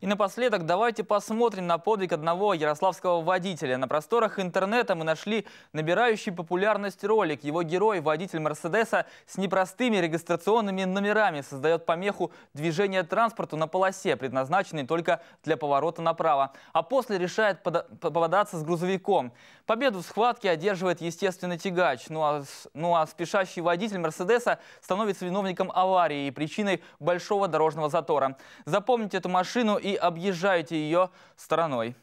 И напоследок давайте посмотрим на подвиг одного ярославского водителя. На просторах интернета мы нашли набирающий популярность ролик. Его герой, водитель Мерседеса с непростыми регистрационными номерами, создает помеху движения транспорту на полосе, предназначенной только для поворота направо. А после решает попадаться с грузовиком. Победу в схватке одерживает естественно тягач. Ну а, ну а спешащий водитель Мерседеса становится виновником аварии и причиной большого дорожного затора. Запомните эту машину и и объезжайте ее стороной.